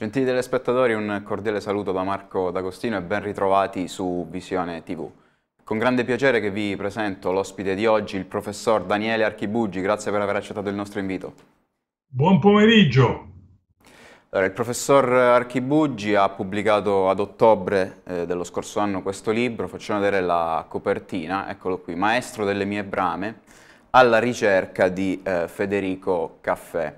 Gentili telespettatori, un cordiale saluto da Marco D'Agostino e ben ritrovati su Visione TV. Con grande piacere che vi presento l'ospite di oggi, il professor Daniele Archibugi. Grazie per aver accettato il nostro invito. Buon pomeriggio. Allora, il professor Archibugi ha pubblicato ad ottobre eh, dello scorso anno questo libro, facciamo vedere la copertina, eccolo qui, Maestro delle mie brame, alla ricerca di eh, Federico Caffè,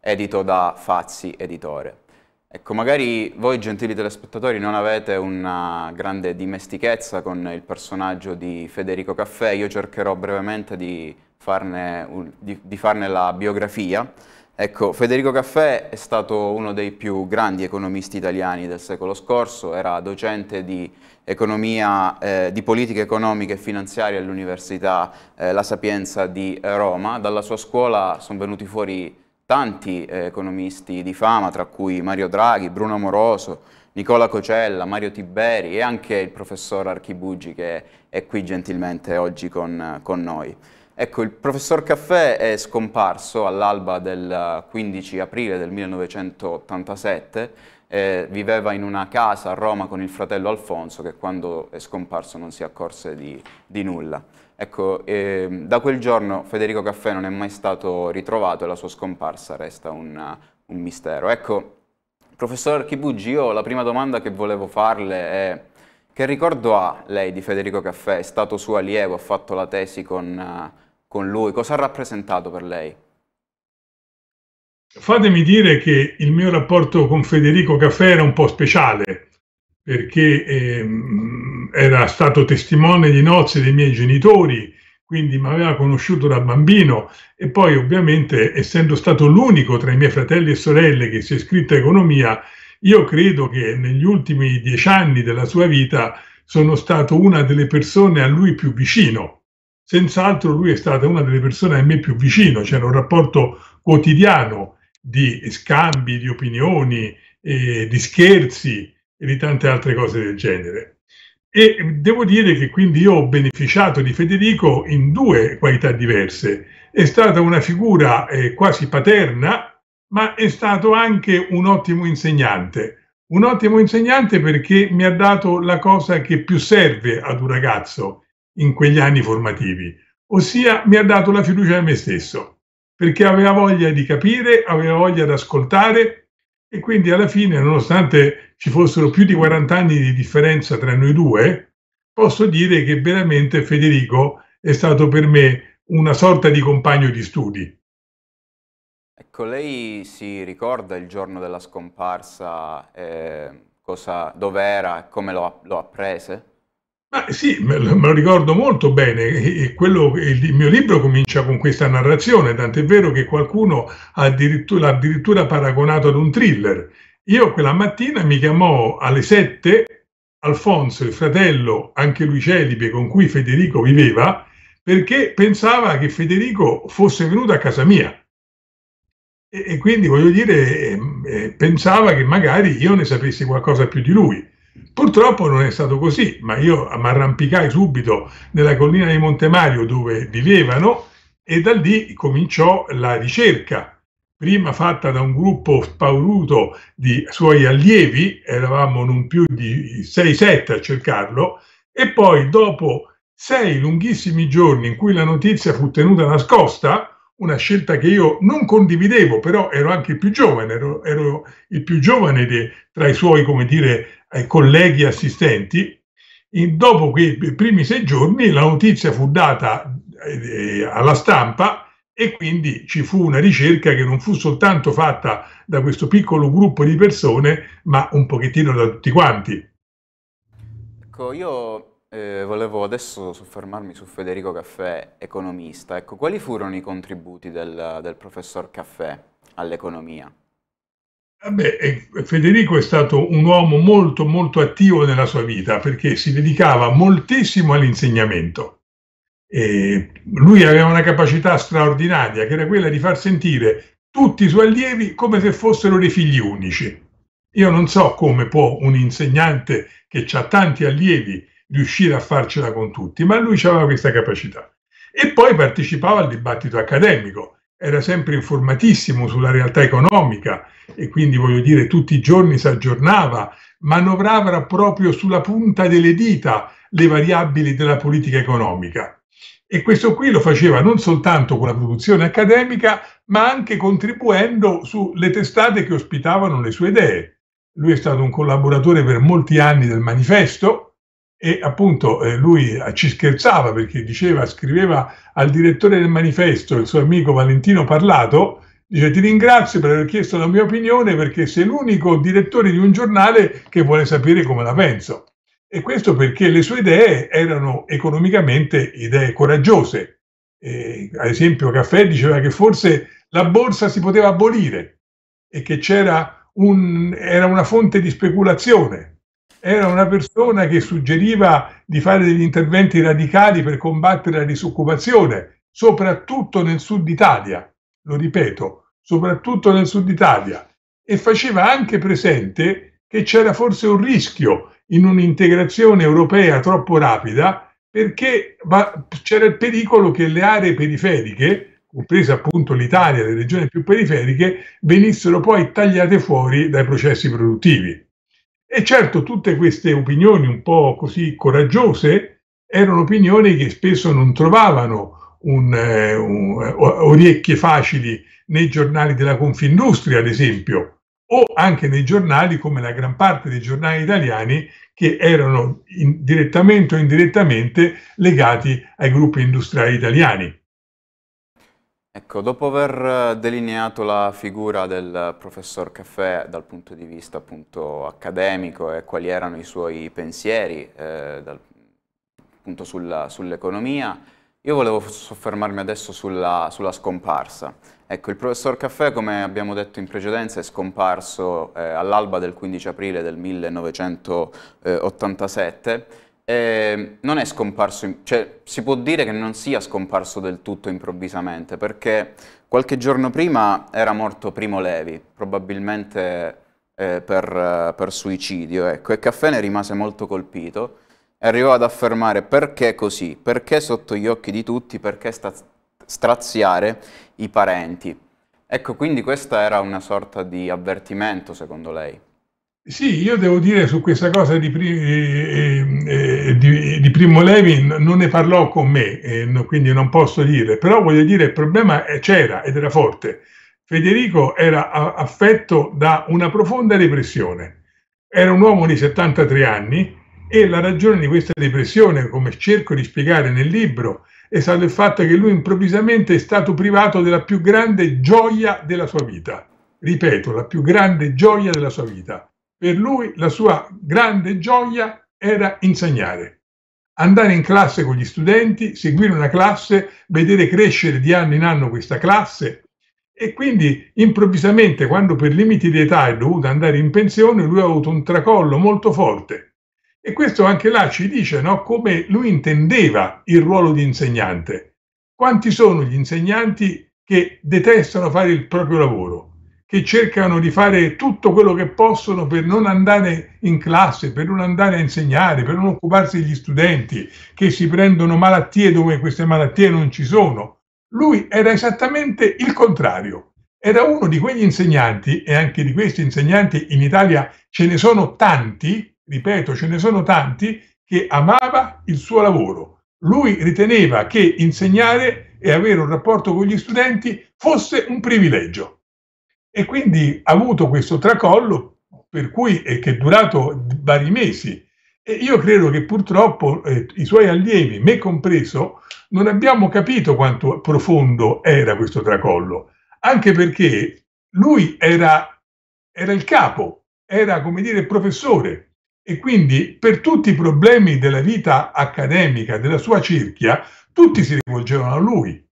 edito da Fazzi Editore. Ecco, magari voi gentili telespettatori non avete una grande dimestichezza con il personaggio di Federico Caffè, io cercherò brevemente di farne, di, di farne la biografia. Ecco, Federico Caffè è stato uno dei più grandi economisti italiani del secolo scorso, era docente di economia, eh, di politica economica e finanziaria all'Università eh, La Sapienza di Roma. Dalla sua scuola sono venuti fuori tanti eh, economisti di fama, tra cui Mario Draghi, Bruno Amoroso, Nicola Cocella, Mario Tiberi e anche il professor Archibugi che è qui gentilmente oggi con, con noi. Ecco, il professor Caffè è scomparso all'alba del 15 aprile del 1987, eh, viveva in una casa a Roma con il fratello Alfonso che quando è scomparso non si accorse di, di nulla. Ecco, eh, da quel giorno Federico Caffè non è mai stato ritrovato e la sua scomparsa resta un, un mistero. Ecco, professor Archibugi, io la prima domanda che volevo farle è che ricordo ha lei di Federico Caffè? È stato suo allievo, ha fatto la tesi con, con lui, cosa ha rappresentato per lei? Fatemi dire che il mio rapporto con Federico Caffè era un po' speciale, perché ehm, era stato testimone di nozze dei miei genitori, quindi mi aveva conosciuto da bambino e poi ovviamente essendo stato l'unico tra i miei fratelli e sorelle che si è iscritto a economia, io credo che negli ultimi dieci anni della sua vita sono stato una delle persone a lui più vicino. Senz'altro lui è stata una delle persone a me più vicino, c'era un rapporto quotidiano di scambi di opinioni, eh, di scherzi, e di tante altre cose del genere. E devo dire che quindi io ho beneficiato di Federico in due qualità diverse. È stata una figura eh, quasi paterna, ma è stato anche un ottimo insegnante. Un ottimo insegnante perché mi ha dato la cosa che più serve ad un ragazzo in quegli anni formativi, ossia mi ha dato la fiducia a me stesso, perché aveva voglia di capire, aveva voglia di ascoltare e quindi alla fine, nonostante ci fossero più di 40 anni di differenza tra noi due, posso dire che veramente Federico è stato per me una sorta di compagno di studi. Ecco, lei si ricorda il giorno della scomparsa, eh, cosa, dov'era e come lo, lo apprese? Ah, sì, me lo, me lo, ricordo molto bene. E quello, il mio libro comincia con questa narrazione, tant'è vero che qualcuno ha addirittura, addirittura paragonato ad un thriller. Io quella mattina mi chiamò alle sette Alfonso, il fratello, anche lui celibe, con cui Federico viveva, perché pensava che Federico fosse venuto a casa mia. E, e quindi, voglio dire, eh, eh pensava che magari io ne sapessi qualcosa più di lui. Purtroppo non è stato così, ma io mi arrampicai subito nella collina di Monte Mario dove vivevano e da lì cominciò la ricerca, prima fatta da un gruppo spavuto di suoi allievi, eravamo non più di 6-7 a cercarlo, e poi dopo sei lunghissimi giorni in cui la notizia fu tenuta nascosta, una scelta che io non condividevo, però ero anche il più giovane, ero, ero il più giovane de, tra i suoi, come dire, ai colleghi assistenti. In, dopo quei primi sei giorni la notizia fu data eh, eh, alla stampa e quindi ci fu una ricerca che non fu soltanto fatta da questo piccolo gruppo di persone, ma un pochettino da tutti quanti. Ecco, io eh, volevo adesso soffermarmi su Federico Caffè, economista. Ecco, quali furono i contributi del, del professor Caffè all'economia? Eh beh, Federico è stato un uomo molto molto attivo nella sua vita perché si dedicava moltissimo all'insegnamento. E lui aveva una capacità straordinaria che era quella di far sentire tutti i suoi allievi come se fossero dei figli unici. Io non so come può un insegnante che ha tanti allievi riuscire a farcela con tutti, ma lui aveva questa capacità. E poi partecipava al dibattito accademico era sempre informatissimo sulla realtà economica e quindi voglio dire tutti i giorni si aggiornava, manovrava proprio sulla punta delle dita le variabili della politica economica. E questo qui lo faceva non soltanto con la produzione accademica, ma anche contribuendo sulle testate che ospitavano le sue idee. Lui è stato un collaboratore per molti anni del manifesto, e appunto eh, lui eh, ci scherzava perché diceva, scriveva al direttore del manifesto, il suo amico Valentino Parlato, Dice ti ringrazio per aver chiesto la mia opinione perché sei l'unico direttore di un giornale che vuole sapere come la penso. E questo perché le sue idee erano economicamente idee coraggiose. Eh, ad esempio Caffè diceva che forse la borsa si poteva abolire e che c'era un, era una fonte di speculazione era una persona che suggeriva di fare degli interventi radicali per combattere la disoccupazione, soprattutto nel sud Italia, lo ripeto, soprattutto nel sud Italia, e faceva anche presente che c'era forse un rischio in un'integrazione europea troppo rapida perché c'era il pericolo che le aree periferiche, compresa appunto l'Italia, le regioni più periferiche, venissero poi tagliate fuori dai processi produttivi. E certo tutte queste opinioni un po' così coraggiose erano opinioni che spesso non trovavano un, eh, un, eh, orecchie facili nei giornali della Confindustria, ad esempio, o anche nei giornali come la gran parte dei giornali italiani che erano in, direttamente o indirettamente legati ai gruppi industriali italiani. Ecco, dopo aver eh, delineato la figura del professor Caffè dal punto di vista appunto accademico e quali erano i suoi pensieri eh, dal, appunto sull'economia, sull io volevo soffermarmi adesso sulla, sulla, scomparsa. Ecco, il professor Caffè, come abbiamo detto in precedenza, è scomparso eh, all'alba del 15 aprile del 1987 eh, non è scomparso, cioè si può dire che non sia scomparso del tutto improvvisamente, perché qualche giorno prima era morto Primo Levi, probabilmente eh, per, per, suicidio, ecco, e Caffè ne rimase molto colpito e arrivò ad affermare perché così, perché sotto gli occhi di tutti, perché straziare i parenti. Ecco, quindi questa era una sorta di avvertimento secondo lei. Sì, io devo dire su questa cosa di, eh, eh, eh, di, di Primo Levi non ne parlò con me, eh, no, quindi non posso dire, però voglio dire il problema eh, c'era ed era forte. Federico era a, affetto da una profonda depressione, era un uomo di 73 anni e la ragione di questa depressione, come cerco di spiegare nel libro, è stato il fatto che lui improvvisamente è stato privato della più grande gioia della sua vita. Ripeto, la più grande gioia della sua vita per lui la sua grande gioia era insegnare. Andare in classe con gli studenti, seguire una classe, vedere crescere di anno in anno questa classe e quindi improvvisamente quando per limiti di età è dovuto andare in pensione lui ha avuto un tracollo molto forte. E questo anche là ci dice no, come lui intendeva il ruolo di insegnante. Quanti sono gli insegnanti che detestano fare il proprio lavoro? che cercano di fare tutto quello che possono per non andare in classe, per non andare a insegnare, per non occuparsi degli studenti, che si prendono malattie dove queste malattie non ci sono. Lui era esattamente il contrario. Era uno di quegli insegnanti, e anche di questi insegnanti in Italia ce ne sono tanti, ripeto, ce ne sono tanti, che amava il suo lavoro. Lui riteneva che insegnare e avere un rapporto con gli studenti fosse un privilegio. E quindi ha avuto questo tracollo per cui, eh, che è durato vari mesi. E io credo che purtroppo eh, i suoi allievi, me compreso, non abbiamo capito quanto profondo era questo tracollo, anche perché lui era, era il capo, era come dire il professore e quindi per tutti i problemi della vita accademica, della sua cerchia, tutti si rivolgevano a lui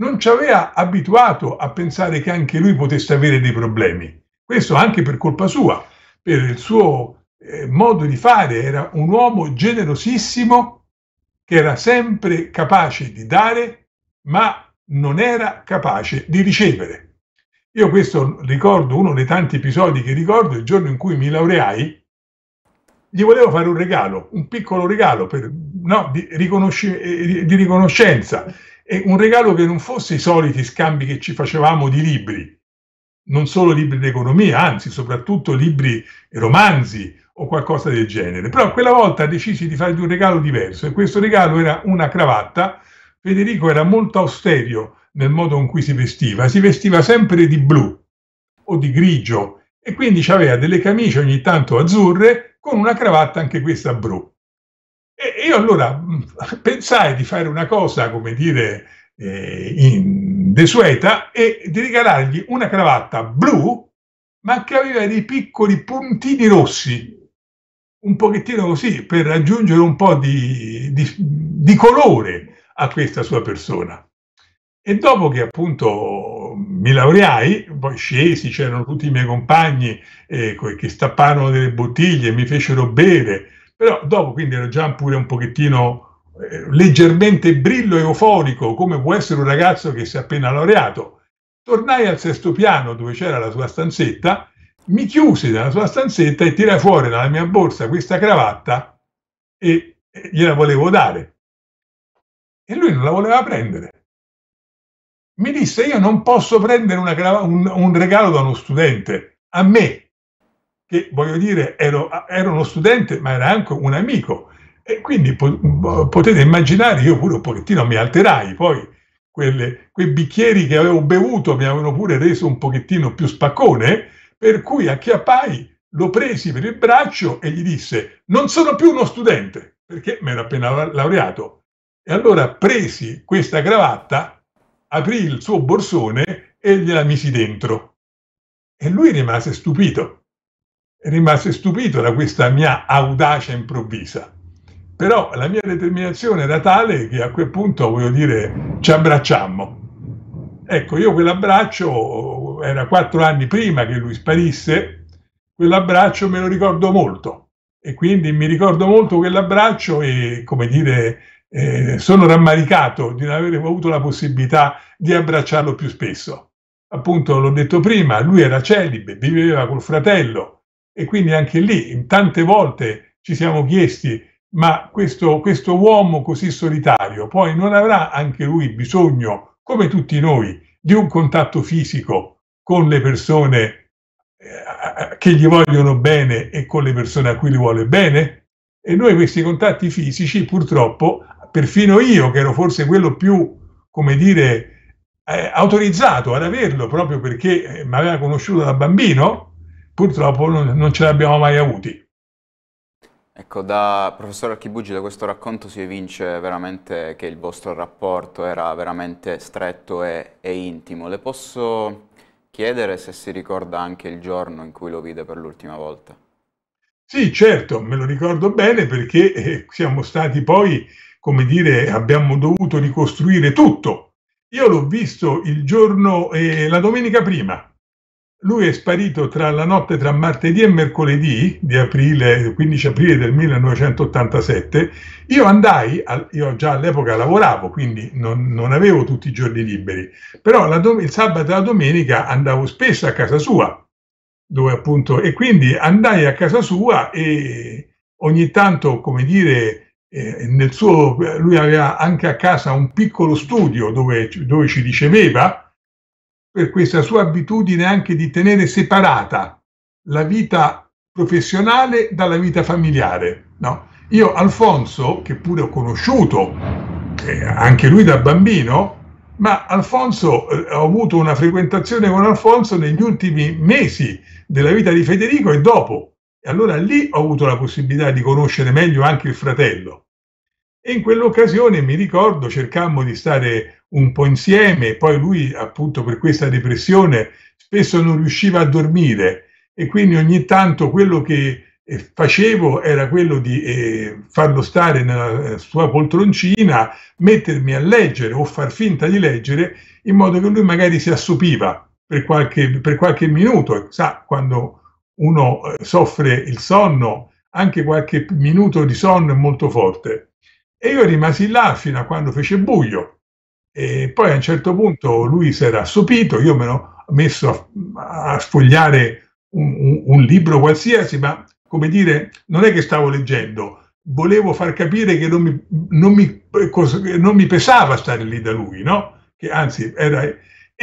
non ci aveva abituato a pensare che anche lui potesse avere dei problemi. Questo anche per colpa sua, per il suo eh, modo di fare. Era un uomo generosissimo che era sempre capace di dare, ma non era capace di ricevere. Io questo ricordo, uno dei tanti episodi che ricordo, il giorno in cui mi laureai, gli volevo fare un regalo, un piccolo regalo per, no, di, riconosci- eh, di riconoscenza e un regalo che non fosse i soliti scambi che ci facevamo di libri, non solo libri d'economia, anzi soprattutto libri e romanzi o qualcosa del genere. Però quella volta decisi di fargli un regalo diverso e questo regalo era una cravatta. Federico era molto austero nel modo in cui si vestiva, si vestiva sempre di blu o di grigio e quindi aveva delle camicie ogni tanto azzurre con una cravatta anche questa blu. E io allora mm, pensai di fare una cosa, come dire, eh, desueta e di regalargli una cravatta blu, ma che aveva dei piccoli puntini rossi, un pochettino così, per aggiungere un po' di, di, di colore a questa sua persona. E dopo che appunto mi laureai, poi scesi, c'erano tutti i miei compagni eh, che stapparono delle bottiglie, mi fecero bere, però dopo quindi ero già pure un pochettino eh, leggermente brillo e euforico, come può essere un ragazzo che si è appena laureato. Tornai al sesto piano dove c'era la sua stanzetta, mi chiusi nella sua stanzetta e tirai fuori dalla mia borsa questa cravatta e, e gliela volevo dare. E lui non la voleva prendere mi disse io non posso prendere una, un, un, regalo da uno studente, a me che voglio dire ero, ero uno studente ma era anche un amico e quindi po- potete immaginare io pure un pochettino mi alterai, poi quelle, quei bicchieri che avevo bevuto mi avevano pure reso un pochettino più spaccone, per cui a Chiapai lo presi per il braccio e gli disse non sono più uno studente perché mi ero appena laureato e allora presi questa cravatta aprì il suo borsone e gliela misi dentro e lui rimase stupito rimase stupito da questa mia audacia improvvisa. Però la mia determinazione era tale che a quel punto, voglio dire, ci abbracciammo. Ecco, io quell'abbraccio era quattro anni prima che lui sparisse, quell'abbraccio me lo ricordo molto e quindi mi ricordo molto quell'abbraccio e, come dire, eh, sono rammaricato di non aver avuto la possibilità di abbracciarlo più spesso. Appunto, l'ho detto prima, lui era celibe, viveva col fratello, e quindi anche lì tante volte ci siamo chiesti, ma questo, questo uomo così solitario poi non avrà anche lui bisogno, come tutti noi, di un contatto fisico con le persone eh, che gli vogliono bene e con le persone a cui gli vuole bene? E noi questi contatti fisici purtroppo, perfino io che ero forse quello più, come dire, eh, autorizzato ad averlo proprio perché eh, mi aveva conosciuto da bambino, purtroppo non, non ce l'abbiamo mai avuti. Ecco, da professor Archibugi, da questo racconto si evince veramente che il vostro rapporto era veramente stretto e, e intimo. Le posso chiedere se si ricorda anche il giorno in cui lo vide per l'ultima volta? Sì, certo, me lo ricordo bene perché eh, siamo stati poi, come dire, abbiamo dovuto ricostruire tutto. Io l'ho visto il giorno, eh, la domenica prima, lui è sparito tra la notte tra martedì e mercoledì di aprile, 15 aprile del 1987. Io andai, io già all'epoca lavoravo, quindi non, non avevo tutti i giorni liberi, però la, il sabato e la domenica andavo spesso a casa sua, dove appunto, e quindi andai a casa sua e ogni tanto, come dire, eh, nel suo, lui aveva anche a casa un piccolo studio dove, dove ci riceveva per questa sua abitudine anche di tenere separata la vita professionale dalla vita familiare. No? Io Alfonso, che pure ho conosciuto, eh, anche lui da bambino, ma Alfonso, eh, ho avuto una frequentazione con Alfonso negli ultimi mesi della vita di Federico e dopo. E allora lì ho avuto la possibilità di conoscere meglio anche il fratello. E in quell'occasione mi ricordo cercammo di stare un po' insieme, poi lui appunto per questa depressione spesso non riusciva a dormire e quindi ogni tanto quello che eh, facevo era quello di eh, farlo stare nella eh, sua poltroncina, mettermi a leggere o far finta di leggere in modo che lui magari si assopiva per qualche, per qualche minuto, sa quando uno eh, soffre il sonno, anche qualche minuto di sonno è molto forte. E io rimasi là fino a quando fece buio e poi a un certo punto lui si era assopito, io me l'ho messo a, a sfogliare un, un, un libro qualsiasi, ma come dire, non è che stavo leggendo, volevo far capire che non mi, non mi, non mi pesava stare lì da lui, no? Che anzi era...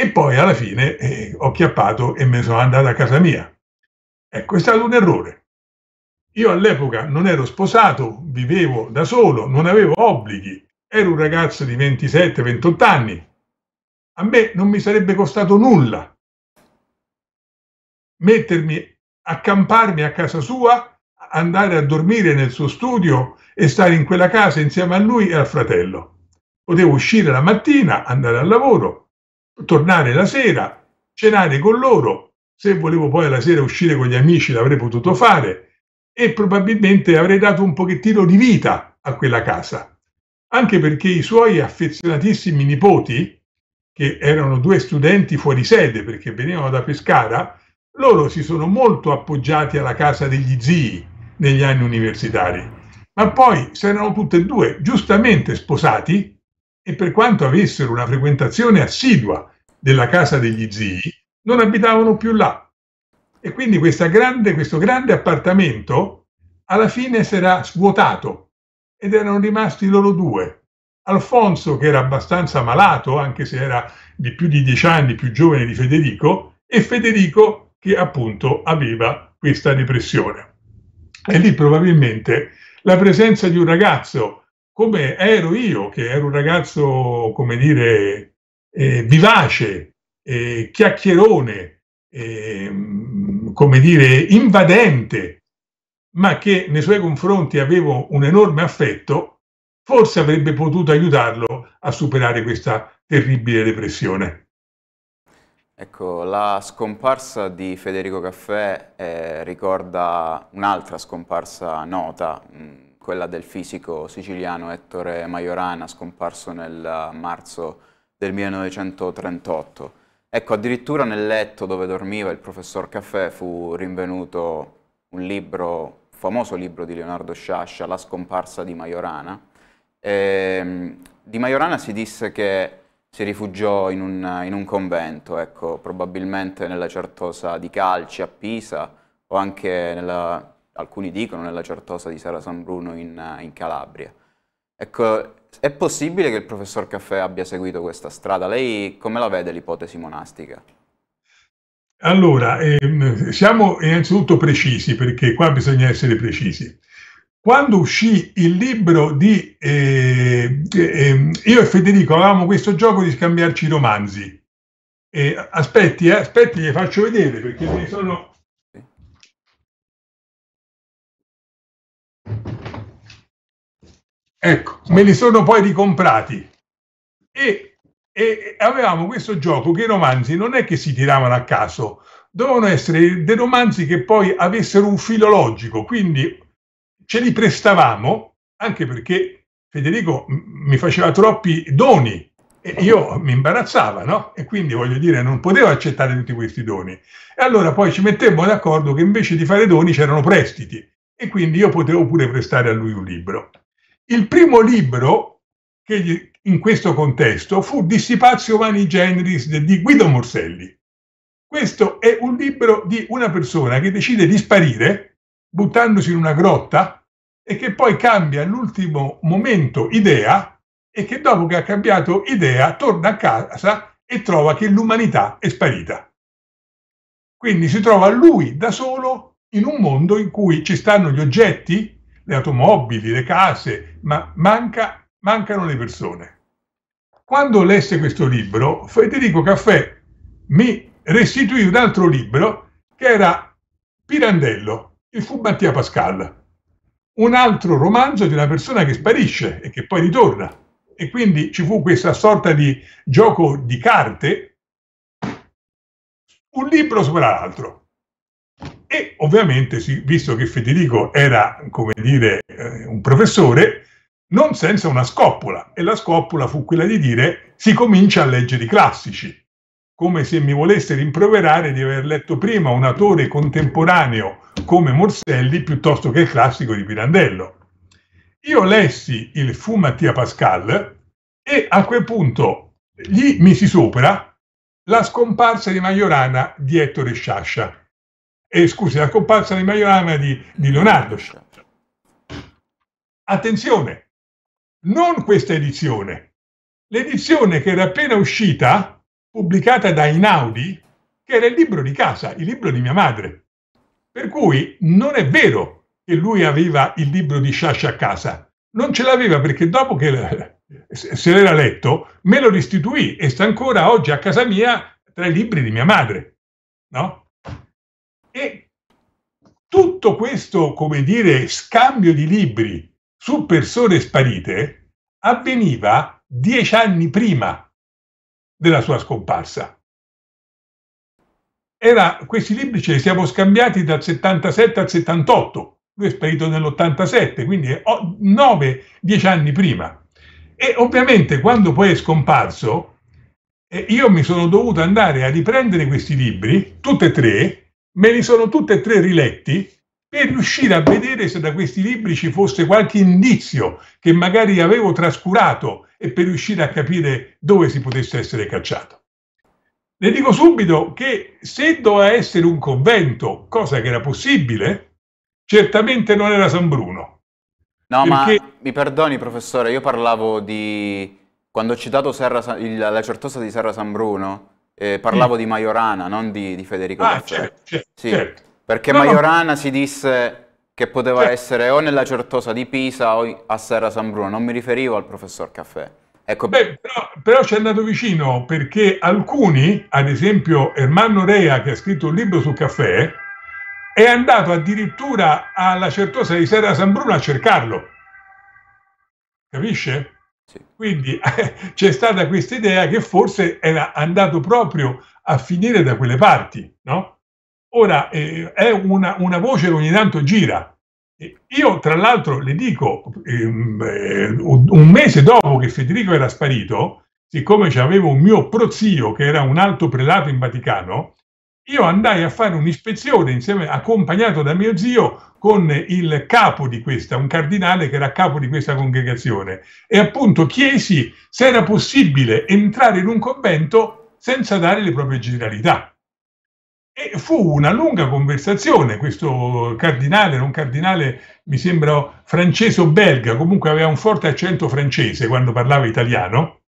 E poi alla fine eh, ho chiappato e me sono andato a casa mia. Ecco, è stato un errore. Io all'epoca non ero sposato, vivevo da solo, non avevo obblighi, ero un ragazzo di 27-28 anni, a me non mi sarebbe costato nulla mettermi, accamparmi a casa sua, andare a dormire nel suo studio e stare in quella casa insieme a lui e al fratello. Potevo uscire la mattina, andare al lavoro, tornare la sera, cenare con loro. Se volevo poi alla sera uscire con gli amici l'avrei potuto fare e probabilmente avrei dato un pochettino di vita a quella casa anche perché i suoi affezionatissimi nipoti, che erano due studenti fuori sede perché venivano da Pescara, loro si sono molto appoggiati alla casa degli zii negli anni universitari, ma poi si erano tutti e due giustamente sposati e per quanto avessero una frequentazione assidua della casa degli zii, non abitavano più là. E quindi grande, questo grande appartamento alla fine sarà svuotato ed erano rimasti loro due. Alfonso, che era abbastanza malato, anche se era di più di dieci anni più giovane di Federico, e Federico che appunto aveva questa depressione. E lì probabilmente la presenza di un ragazzo come ero io, che ero un ragazzo, come dire, eh, vivace, eh, chiacchierone, eh, come dire, invadente, ma che nei suoi confronti avevo un enorme affetto, forse avrebbe potuto aiutarlo a superare questa terribile depressione. Ecco, la scomparsa di Federico Caffè eh, ricorda un'altra scomparsa nota, mh, mm, quella del fisico siciliano Ettore Majorana, scomparso nel marzo del 1938. Ecco, addirittura nel letto dove dormiva il professor Caffè fu rinvenuto un libro famoso libro di Leonardo Sciascia, La scomparsa di Majorana. E, ehm, di Majorana si disse che si rifugiò in un, in un convento, ecco, probabilmente nella certosa di Calci a Pisa o anche, nella, alcuni dicono, nella certosa di Sara San Bruno in, in Calabria. Ecco, è possibile che il professor Caffè abbia seguito questa strada? Lei come la vede l'ipotesi monastica? Allora, ehm, siamo innanzitutto precisi perché qua bisogna essere precisi. Quando uscì il libro di... Eh, eh, ehm, io e Federico avevamo questo gioco di scambiarci romanzi. Eh, aspetti, aspetti, li faccio vedere perché ce ne sono... Ecco, me li sono poi ricomprati. E e avevamo questo gioco che i romanzi non è che si tiravano a caso, dovevano essere dei romanzi che poi avessero un filo logico, quindi ce li prestavamo anche perché Federico mi faceva troppi doni e io mi imbarazzava, no? E quindi voglio dire, non potevo accettare tutti questi doni. E allora poi ci mettevamo d'accordo che invece di fare doni c'erano prestiti e quindi io potevo pure prestare a lui un libro. Il primo libro che gli, in questo contesto fu Dissipazio Vani Generis di Guido Morselli. Questo è un libro di una persona che decide di sparire buttandosi in una grotta e che poi cambia all'ultimo momento idea e che dopo che ha cambiato idea torna a casa e trova che l'umanità è sparita. Quindi si trova lui da solo in un mondo in cui ci stanno gli oggetti, le automobili, le case, ma manca, mancano le persone. Quando lesse questo libro, Federico Caffè mi restituì un altro libro che era Pirandello, il fu Mattia Pascal, un altro romanzo di una persona che sparisce e che poi ritorna. E quindi ci fu questa sorta di gioco di carte, un libro sopra l'altro. E ovviamente, visto che Federico era, come dire, eh, un professore, non senza una scoppola, e la scoppola fu quella di dire si comincia a leggere i classici, come se mi volesse rimproverare di aver letto prima un autore contemporaneo come Morselli piuttosto che il classico di Pirandello. Io lessi il Fu Mattia Pascal e a quel punto gli misi sopra la scomparsa di Majorana di Ettore Sciascia. E scusi, la scomparsa di Majorana di, di Leonardo Sciascia. Attenzione, non questa edizione, l'edizione che era appena uscita, pubblicata da Inaudi, che era il libro di casa, il libro di mia madre. Per cui non è vero che lui aveva il libro di Sciascia a casa, non ce l'aveva perché dopo che se l'era letto me lo restituì e sta ancora oggi a casa mia tra i libri di mia madre. No? E tutto questo, come dire, scambio di libri su persone sparite avveniva dieci anni prima della sua scomparsa. Era, questi libri ce li siamo scambiati dal 77 al 78, lui è sparito nell'87, quindi 9-10 anni prima. E ovviamente quando poi è scomparso, eh, io mi sono dovuto andare a riprendere questi libri, tutti e tre, me li sono tutti e tre riletti per riuscire a vedere se da questi libri ci fosse qualche indizio che magari avevo trascurato e per riuscire a capire dove si potesse essere cacciato. Le dico subito che se doveva essere un convento, cosa che era possibile, certamente non era San Bruno. No, perché... ma mi perdoni professore, io parlavo di... quando ho citato Serra, il, la certosa di Serra San Bruno, eh, parlavo mm. di Majorana, non di, di Federico ah, Certo, certo, sì. certo. Perché no, Majorana no. si disse che poteva eh. essere o nella Certosa di Pisa o a Serra San Bruno, non mi riferivo al professor Caffè. Ecco. Beh, però, però ci è andato vicino perché alcuni, ad esempio Ermanno Rea che ha scritto un libro su caffè, è andato addirittura alla Certosa di Serra San Bruno a cercarlo. Capisce? Sì. Quindi c'è stata questa idea che forse era andato proprio a finire da quelle parti, no? Ora, eh, è una, una, voce che ogni tanto gira. Io, tra l'altro, le dico, ehm, eh, un mese dopo che Federico era sparito, siccome avevo un mio prozio che era un alto prelato in Vaticano, io andai a fare un'ispezione insieme, accompagnato da mio zio, con il capo di questa, un cardinale che era capo di questa congregazione. E appunto chiesi se era possibile entrare in un convento senza dare le proprie generalità. E fu una lunga conversazione, questo cardinale, non cardinale, mi sembra francese-belga, o comunque aveva un forte accento francese quando parlava italiano,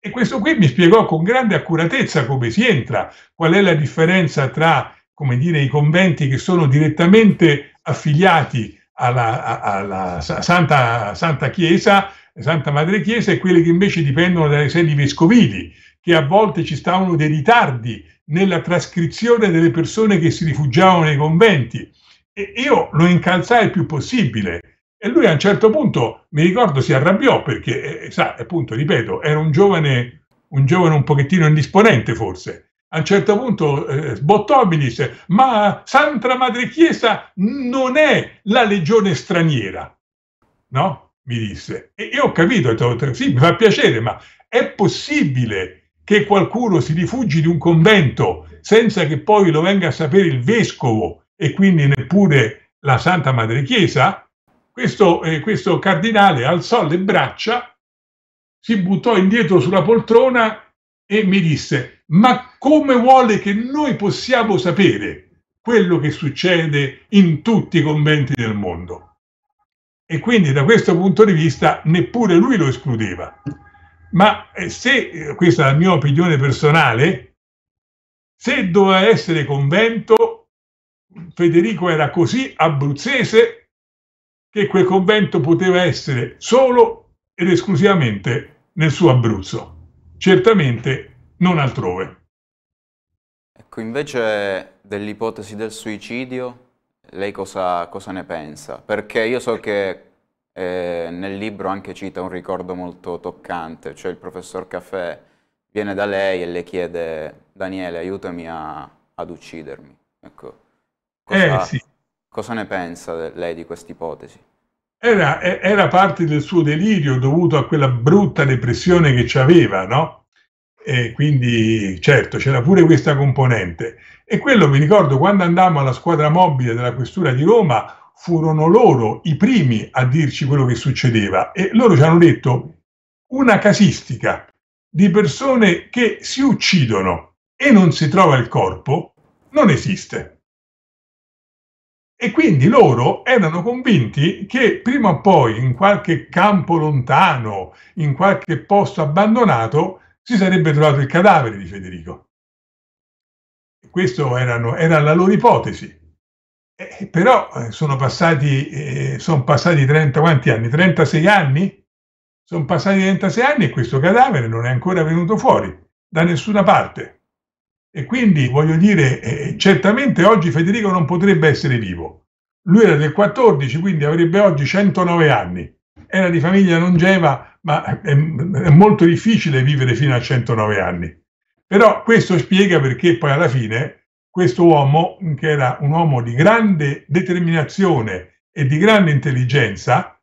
e questo qui mi spiegò con grande accuratezza come si entra, qual è la differenza tra, come dire, i conventi che sono direttamente affiliati alla, alla Santa, Santa Chiesa, Santa Madre Chiesa, e quelli che invece dipendono dalle sedi vescovili, che a volte ci stavano dei ritardi nella trascrizione delle persone che si rifugiavano nei conventi. E io lo incalzai il più possibile. E lui a un certo punto, mi ricordo, si arrabbiò perché, eh, eh, sa, appunto, ripeto, era un giovane, un giovane un pochettino indisponente forse. A un certo punto eh, sbottò e mi disse, ma Santa Madre Chiesa non è la legione straniera, no? Mi disse. E io ho capito, ho detto, sì, mi fa piacere, ma è possibile che qualcuno si rifugi di un convento senza che poi lo venga a sapere il vescovo e quindi neppure la Santa Madre Chiesa, questo, eh, questo cardinale alzò le braccia, si buttò indietro sulla poltrona e mi disse, ma come vuole che noi possiamo sapere quello che succede in tutti i conventi del mondo? E quindi da questo punto di vista neppure lui lo escludeva. Ma eh, se, eh, questa è la mia opinione personale, se doveva essere convento, Federico era così abruzzese che quel convento poteva essere solo ed esclusivamente nel suo Abruzzo, certamente non altrove. Ecco, invece dell'ipotesi del suicidio, lei cosa, cosa ne pensa? Perché io so che eh, nel libro anche cita un ricordo molto toccante, cioè il professor Caffè viene da lei e le chiede Daniele aiutami a, ad uccidermi. Ecco, cosa, eh, sì. cosa ne pensa lei di questa ipotesi? Era, era, parte del suo delirio dovuto a quella brutta depressione che ci aveva, no? E quindi, certo, c'era pure questa componente. E quello mi ricordo quando andammo alla squadra mobile della Questura di Roma, furono loro i primi a dirci quello che succedeva e loro ci hanno detto una casistica di persone che si uccidono e non si trova il corpo non esiste. E quindi loro erano convinti che prima o poi in qualche campo lontano, in qualche posto abbandonato, si sarebbe trovato il cadavere di Federico. Questa era la loro ipotesi. Eh, eh, però eh, sono passati, eh, eh sono passati 30 quanti anni? 36 anni? Sono passati 36 anni e questo cadavere non è ancora venuto fuori da nessuna parte. E quindi voglio dire, eh, certamente oggi Federico non potrebbe essere vivo. Lui era del 14, quindi avrebbe oggi 109 anni. Era di famiglia longeva, ma è, è molto difficile vivere fino a 109 anni. Però questo spiega perché poi alla fine questo uomo, che era un uomo di grande determinazione e di grande intelligenza,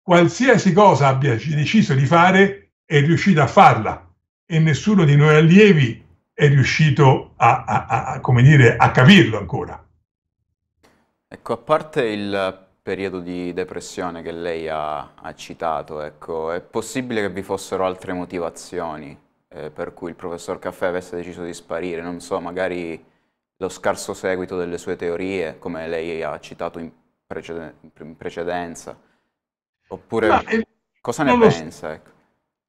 qualsiasi cosa abbia deciso di fare è riuscito a farla e nessuno di noi allievi è riuscito a, a, a, come dire, a capirlo ancora. Ecco, a parte il periodo di depressione che lei ha, ha citato, ecco, è possibile che vi fossero altre motivazioni eh, per cui il professor Caffè avesse deciso di sparire? Non so, magari lo scarso seguito delle sue teorie, come lei ha citato in, preceden in precedenza? Oppure Ma, eh, cosa ne pensa? Ecco?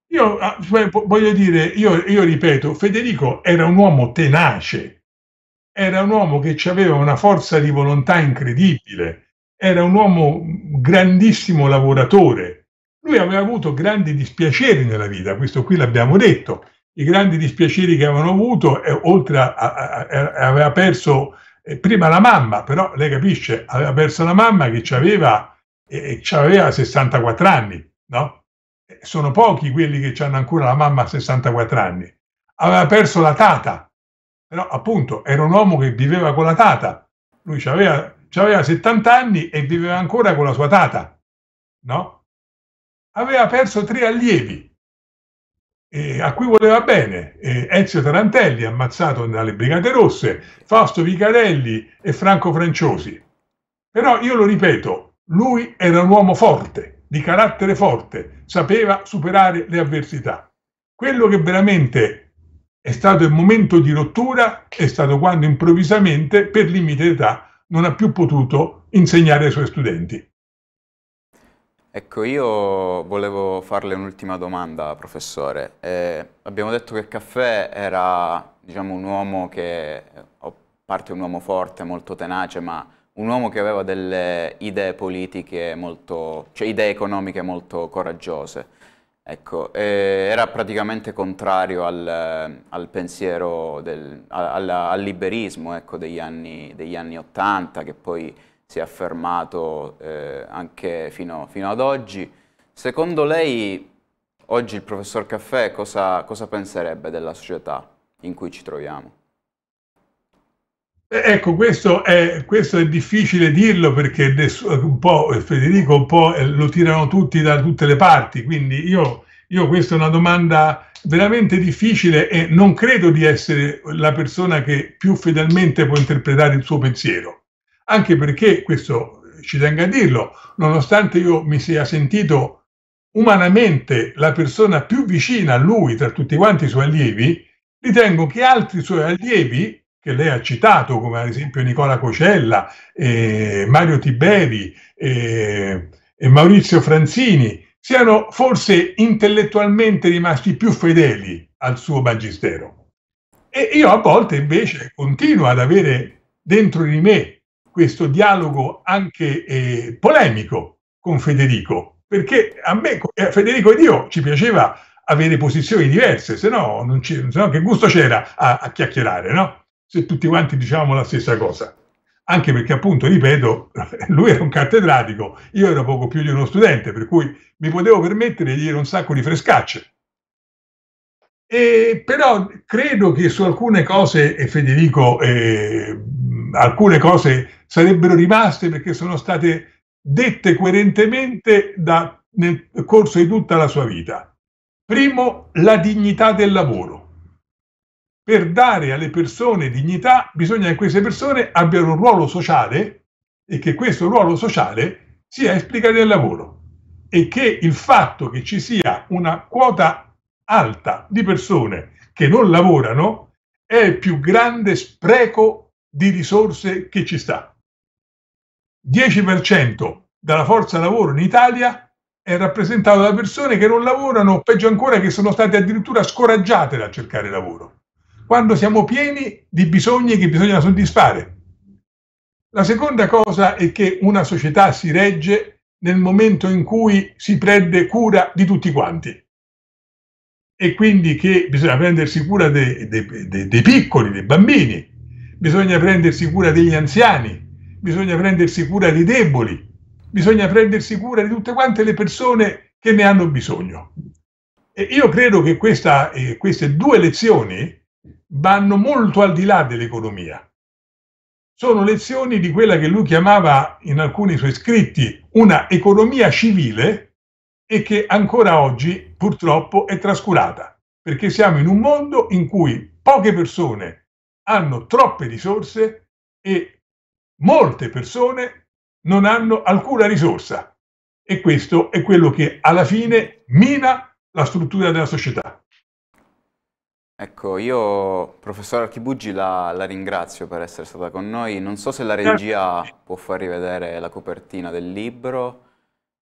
Io ah, voglio dire, io, io ripeto, Federico era un uomo tenace, era un uomo che aveva una forza di volontà incredibile, era un uomo mm, grandissimo lavoratore. Lui aveva avuto grandi dispiaceri nella vita, questo qui l'abbiamo detto, i grandi dispiaceri che avevano avuto, e oltre a, a, a, aveva perso eh, prima la mamma, però lei capisce, aveva perso la mamma che aveva, eh, aveva 64 anni, no? Sono pochi quelli che hanno ancora la mamma a 64 anni. Aveva perso la tata, però appunto era un uomo che viveva con la tata, lui aveva 70 anni e viveva ancora con la sua tata, no? Aveva perso tre allievi, eh, a cui voleva bene, eh, Ezio Tarantelli ammazzato dalle Brigate Rosse, Fausto Vicarelli e Franco Franciosi. Però io lo ripeto, lui era un uomo forte, di carattere forte, sapeva superare le avversità. Quello che veramente è stato il momento di rottura è stato quando improvvisamente, per limite d'età, non ha più potuto insegnare ai suoi studenti. Ecco, io volevo farle un'ultima domanda, professore. Eh, abbiamo detto che Caffè era, diciamo, un uomo che, a parte un uomo forte, molto tenace, ma un uomo che aveva delle idee politiche molto, cioè idee economiche molto coraggiose. Ecco, eh, era praticamente contrario al, al pensiero, del, al, al, liberismo ecco, degli, anni, degli anni 80, che poi si è affermato eh, anche fino, fino, ad oggi. Secondo lei oggi il professor Caffè cosa, cosa penserebbe della società in cui ci troviamo? Eh, ecco, questo è, questo è, difficile dirlo perché un po' Federico un po' eh, lo tirano tutti da tutte le parti, quindi io, io questa è una domanda veramente difficile e non credo di essere la persona che più fedelmente può interpretare il suo pensiero anche perché, questo eh, ci tengo a dirlo, nonostante io mi sia sentito umanamente la persona più vicina a lui tra tutti quanti i suoi allievi, ritengo che altri suoi allievi, che lei ha citato, come ad esempio Nicola Cocella, eh, Mario Tiberi eh, e Maurizio Franzini, siano forse intellettualmente rimasti più fedeli al suo magistero. E io a volte invece continuo ad avere dentro di me questo dialogo anche eh, polemico con Federico, perché a me, a eh, Federico ed io, ci piaceva avere posizioni diverse, se no, non ci, se no che gusto c'era a, a, chiacchierare, no? Se tutti quanti diciamo la stessa cosa. Anche perché, appunto, ripeto, lui era un cattedratico, io ero poco più di uno studente, per cui mi potevo permettere di dire un sacco di frescacce. E, però credo che su alcune cose eh, Federico eh, alcune cose sarebbero rimaste perché sono state dette coerentemente da, nel corso di tutta la sua vita. Primo, la dignità del lavoro. Per dare alle persone dignità bisogna che queste persone abbiano un ruolo sociale e che questo ruolo sociale sia esplicato nel lavoro e che il fatto che ci sia una quota alta di persone che non lavorano è il più grande spreco di risorse che ci sta. 10% della forza lavoro in Italia è rappresentato da persone che non lavorano, peggio ancora che sono state addirittura scoraggiate da cercare lavoro, quando siamo pieni di bisogni che bisogna soddisfare. La seconda cosa è che una società si regge nel momento in cui si prende cura di tutti quanti e quindi che bisogna prendersi cura dei, dei, dei, dei piccoli, dei bambini, bisogna prendersi cura degli anziani, bisogna prendersi cura dei deboli, bisogna prendersi cura di tutte quante le persone che ne hanno bisogno. E io credo che questa, eh, queste due lezioni vanno molto al di là dell'economia. Sono lezioni di quella che lui chiamava in alcuni suoi scritti una economia civile e che ancora oggi purtroppo è trascurata, perché siamo in un mondo in cui poche persone hanno troppe risorse e molte persone non hanno alcuna risorsa. E questo è quello che alla fine mina la struttura della società. Ecco, io professor Archibugi la, la, ringrazio per essere stata con noi. Non so se la regia può far rivedere la copertina del libro.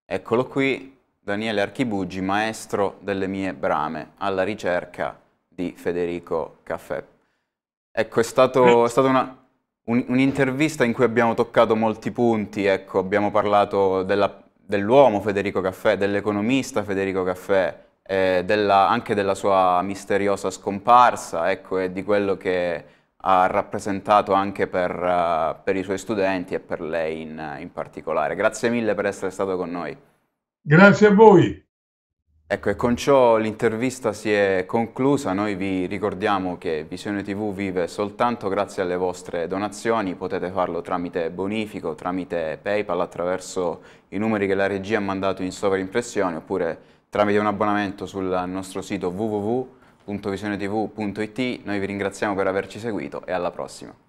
Eccolo qui, Daniele Archibugi, maestro delle mie brame, alla ricerca di Federico Caffè Ecco, è, stato, eh. è stata una, un'intervista in cui abbiamo toccato molti punti, ecco, abbiamo parlato dell'uomo Federico Caffè, dell'economista Federico Caffè, eh, della, anche della sua misteriosa scomparsa ecco, e di quello che ha rappresentato anche per, uh, per i suoi studenti e per lei in, in particolare. Grazie mille per essere stato con noi. Grazie a voi. Ecco, e con ciò l'intervista si è conclusa. Noi vi ricordiamo che Visione TV vive soltanto grazie alle vostre donazioni. Potete farlo tramite bonifico, tramite PayPal, attraverso i numeri che la regia ha mandato in sovraimpressione, oppure tramite un abbonamento sul nostro sito www.visionetv.it. Noi vi ringraziamo per averci seguito e alla prossima.